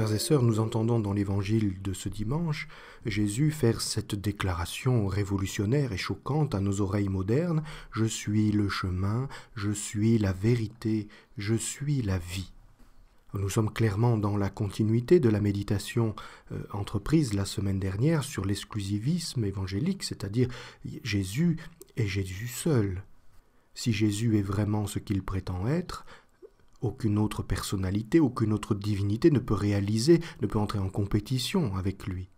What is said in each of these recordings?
frères et sœurs, nous entendons dans l'évangile de ce dimanche Jésus faire cette déclaration révolutionnaire et choquante à nos oreilles modernes Je suis le chemin, je suis la vérité, je suis la vie. Nous sommes clairement dans la continuité de la méditation euh, entreprise la semaine dernière sur l'exclusivisme évangélique, c'est-à-dire Jésus et Jésus seul. Si Jésus est vraiment ce qu'il prétend être, aucune autre personnalité, aucune autre divinité ne peut réaliser, ne peut entrer en compétition avec lui.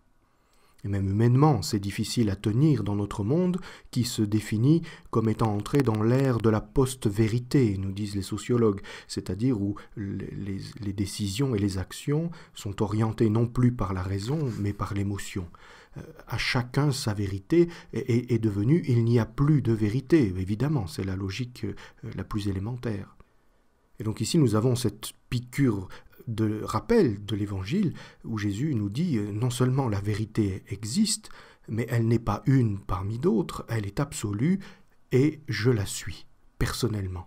Et même humainement, c'est difficile à tenir dans notre monde qui se définit comme étant entré dans l'ère de la post-vérité, nous disent les sociologues, c'est-à-dire où les, décisions et les actions sont orientées non plus par la raison, mais par l'émotion. Euh, à chacun sa vérité est devenue il n'y a plus de vérité, évidemment, c'est la logique euh, la plus élémentaire. Et donc ici, nous avons cette piqûre de rappel de l'Évangile où Jésus nous dit euh, non seulement la vérité existe, mais elle n'est pas une parmi d'autres, elle est absolue et je la suis personnellement.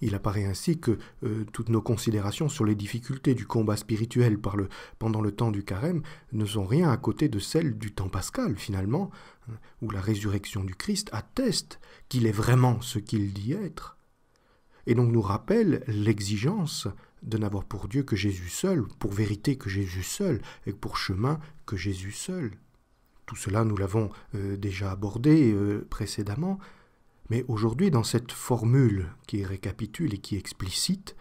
Il apparaît ainsi que euh, toutes nos considérations sur les difficultés du combat spirituel pendant le temps du carême ne sont rien à côté de celles du temps pascal, finalement, hein, où la résurrection du Christ atteste qu'il est vraiment ce qu'il dit être, et donc nous rappelle l'exigence de n'avoir pour Dieu que Jésus seul, pour vérité que Jésus seul, et pour chemin que Jésus seul. Tout cela, nous l'avons euh, déjà abordé euh, précédemment, mais aujourd'hui, dans cette formule qui récapitule et qui explicite,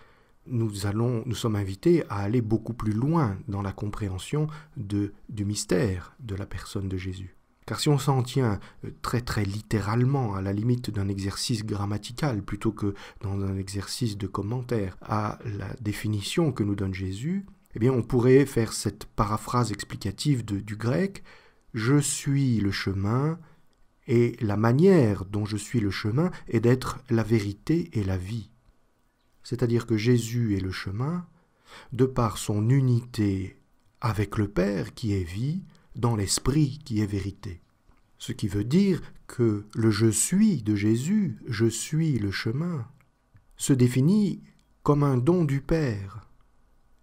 nous, allons, nous sommes invités à aller beaucoup plus loin dans la compréhension du mystère de la personne de Jésus. Car si on s'en tient euh, très très littéralement à la limite d'un exercice grammatical plutôt que dans un exercice de commentaire à la définition que nous donne Jésus, eh bien on pourrait faire cette paraphrase explicative du grec Je suis le chemin et la manière dont je suis le chemin est d'être la vérité et la vie. C'est-à-dire que Jésus est le chemin, de par son unité avec le Père qui est vie, dans l'esprit qui est vérité. Ce qui veut dire que le je suis de Jésus, je suis le chemin, se définit comme un don du Père.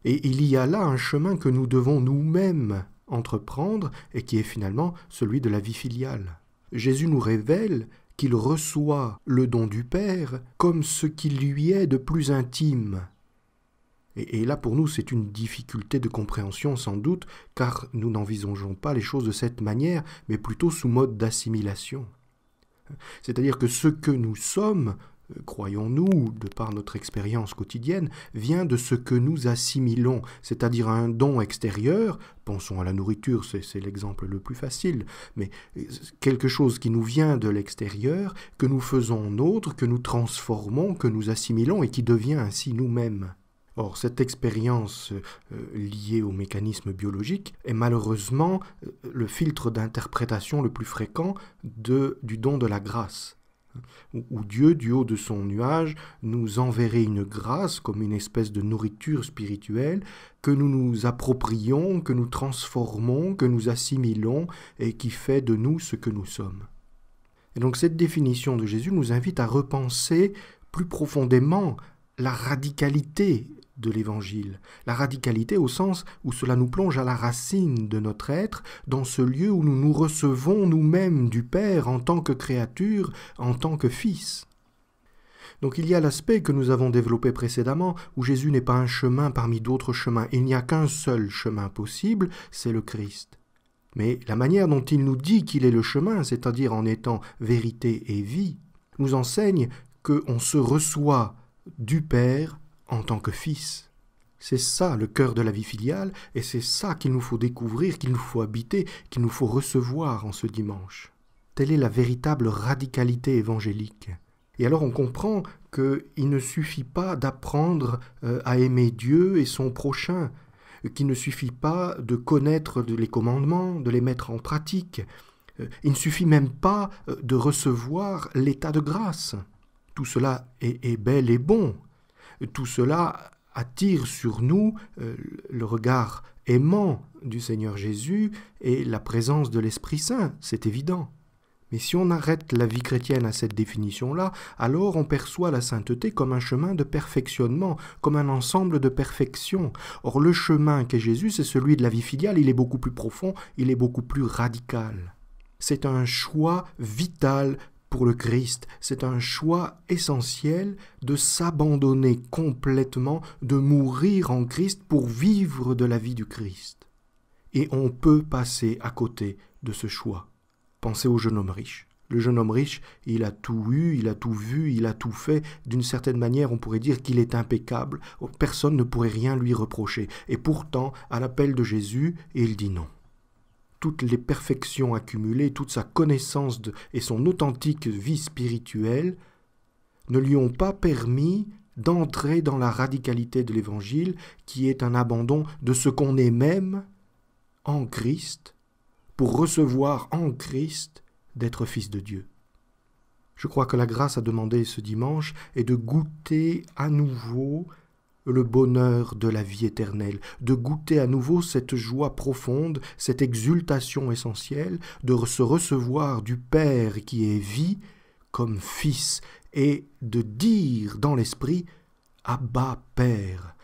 Et il y a là un chemin que nous devons nous-mêmes entreprendre et qui est finalement celui de la vie filiale. Jésus nous révèle qu'il reçoit le don du Père comme ce qui lui est de plus intime, et, là, pour nous, c'est une difficulté de compréhension sans doute, car nous n'envisageons pas les choses de cette manière, mais plutôt sous mode d'assimilation. C'est-à-dire que ce que nous sommes, euh, croyons-nous, de par notre expérience quotidienne, vient de ce que nous assimilons, c'est-à-dire un don extérieur, pensons à la nourriture, c'est l'exemple le plus facile, mais euh, quelque chose qui nous vient de l'extérieur, que nous faisons nôtre, que nous transformons, que nous assimilons et qui devient ainsi nous-mêmes. Or, cette expérience euh, euh, liée aux mécanismes biologiques est malheureusement euh, le filtre d'interprétation le plus fréquent du don de la grâce, où Dieu, du haut de son nuage, nous enverrait une grâce comme une espèce de nourriture spirituelle que nous nous approprions, que nous transformons, que nous assimilons et qui fait de nous ce que nous sommes. Et donc cette définition de Jésus nous invite à repenser plus profondément la radicalité de l'Évangile, la radicalité au sens où cela nous plonge à la racine de notre être, dans ce lieu où nous nous recevons nous-mêmes du Père en tant que créature, en tant que Fils. Donc il y a l'aspect que nous avons développé précédemment, où Jésus n'est pas un chemin parmi d'autres chemins, il n'y a qu'un seul chemin possible, c'est le Christ. Mais la manière dont il nous dit qu'il est le chemin, c'est-à-dire en étant vérité et vie, nous enseigne qu'on se reçoit du Père en tant que fils. C'est ça le cœur de la vie filiale, et c'est ça qu'il nous faut découvrir, qu'il nous faut habiter, qu'il nous faut recevoir en ce dimanche. Telle est la véritable radicalité évangélique. Et alors on comprend qu'il ne suffit pas d'apprendre euh, à aimer Dieu et son prochain, qu'il ne suffit pas de connaître les commandements, de les mettre en pratique, euh, il ne suffit même pas euh, de recevoir l'état de grâce. Tout cela est, est bel et bon, tout cela attire sur nous euh, le regard aimant du Seigneur Jésus et la présence de l'Esprit Saint, c'est évident. Mais si on arrête la vie chrétienne à cette définition-là, alors on perçoit la sainteté comme un chemin de perfectionnement, comme un ensemble de perfection. Or le chemin qu'est Jésus, c'est celui de la vie filiale, il est beaucoup plus profond, il est beaucoup plus radical. C'est un choix vital pour le Christ, c'est un choix essentiel de s'abandonner complètement, de mourir en Christ pour vivre de la vie du Christ. Et on peut passer à côté de ce choix. Pensez au jeune homme riche. Le jeune homme riche, il a tout eu, il a tout vu, il a tout fait. D'une certaine manière, on pourrait dire qu'il est impeccable. Personne ne pourrait rien lui reprocher. Et pourtant, à l'appel de Jésus, il dit non toutes les perfections accumulées, toute sa connaissance et son authentique vie spirituelle ne lui ont pas permis d'entrer dans la radicalité de l'Évangile, qui est un abandon de ce qu'on est même en Christ, pour recevoir en Christ d'être fils de Dieu. Je crois que la grâce à demander ce dimanche est de goûter à nouveau le bonheur de la vie éternelle, de goûter à nouveau cette joie profonde, cette exultation essentielle, de se recevoir du Père qui est vie comme Fils, et de dire dans l'esprit Abba Père.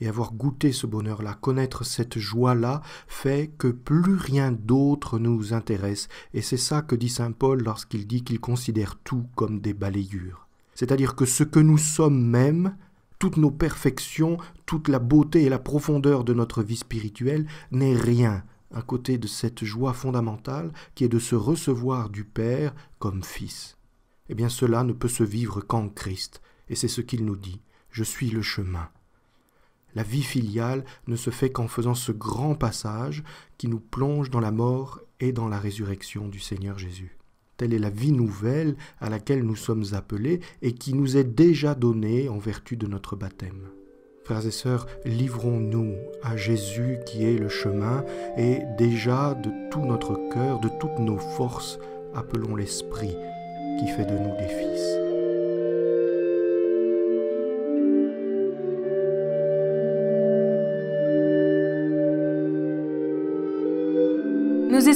Et avoir goûté ce bonheur-là, connaître cette joie-là, fait que plus rien d'autre nous intéresse, et c'est ça que dit Saint Paul lorsqu'il dit qu'il considère tout comme des balayures. C'est-à-dire que ce que nous sommes même, toutes nos perfections, toute la beauté et la profondeur de notre vie spirituelle n'est rien à côté de cette joie fondamentale qui est de se recevoir du Père comme Fils. Eh bien cela ne peut se vivre qu'en Christ, et c'est ce qu'il nous dit, je suis le chemin. La vie filiale ne se fait qu'en faisant ce grand passage qui nous plonge dans la mort et dans la résurrection du Seigneur Jésus. Telle est la vie nouvelle à laquelle nous sommes appelés et qui nous est déjà donnée en vertu de notre baptême. Frères et sœurs, livrons-nous à Jésus qui est le chemin et déjà de tout notre cœur, de toutes nos forces, appelons l'Esprit qui fait de nous des fils.